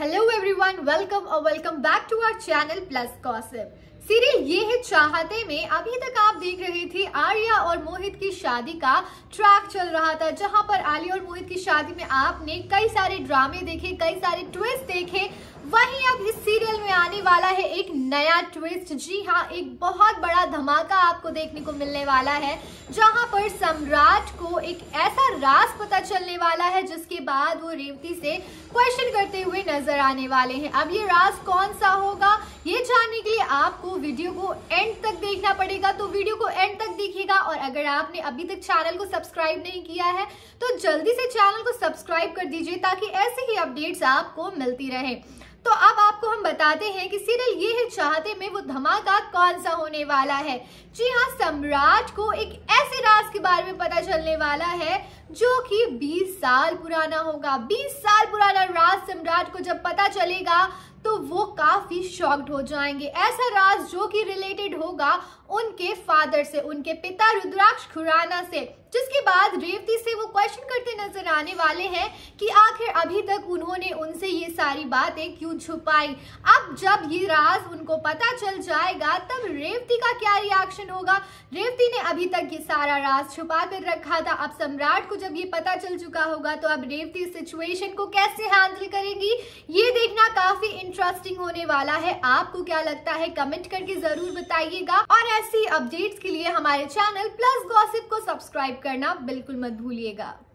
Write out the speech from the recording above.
hello everyone welcome और welcome back to our channel plus gossip serial ये है चाहते में अभी तक आप देख रहे थे आर्या और मोहित की शादी का ट्रैक चल रहा था जहां पर आलिया और मोहित की शादी में आपने कई सारे ड्रामे देखे कई सारे ट्विस्ट देखे वाला है एक नया ट्विस्ट जी हाँ एक बहुत बड़ा धमाका आपको देखने को मिलने वाला है जहां पर सम्राट को एक ऐसा रास पता चलने वाला है जिसके बाद वो रेवती से क्वेश्चन करते हुए नजर आने वाले हैं अब ये रास कौन सा होगा ये जानने के लिए आपको वीडियो को एंड तक देखना पड़ेगा तो वीडियो को एंड तक देखिएगा और अगर आपने अभी तक चैनल को सब्सक्राइब नहीं किया है तो जल्दी से चैनल को सब्सक्राइब कर दीजिए ताकि ऐसे ही अपडेट्स आपको मिलती रहे तो अब आप आपको हम बताते हैं कि सीरियल ये है चाहते में वो धमाका कौन सा होने वाला है जी हाँ सम्राट को एक ऐसे राज के बारे में पता चलने वाला है जो कि 20 साल पुराना होगा 20 साल पुराना राज सम्राट को जब पता चलेगा तो वो काफी शॉक्ड हो जाएंगे ऐसा राज जो कि रिलेटेड होगा उनके फादर से उनके पिता रुद्राक्ष खुराना से जिसके बाद रेवती से वो क्वेश्चन करते नजर आने वाले हैं कि आखिर अभी तक उन्होंने उनसे ये सारी बातें क्यों छुपाई अब जब ये राज उनको पता चल जाएगा तब रेवती का क्या रिएक्शन होगा रेवती ने अभी तक ये सारा राज छुपा कर रखा था अब सम्राट को जब ये पता चल चुका होगा तो अब रेवती सिचुएशन को कैसे हैंडल करेगी ये देखना काफी इंटरेस्टिंग होने वाला है आपको क्या लगता है कमेंट करके जरूर बताइएगा और ऐसी अपडेट्स के लिए हमारे चैनल प्लस गॉसिप को सब्सक्राइब करना बिल्कुल मत भूलिएगा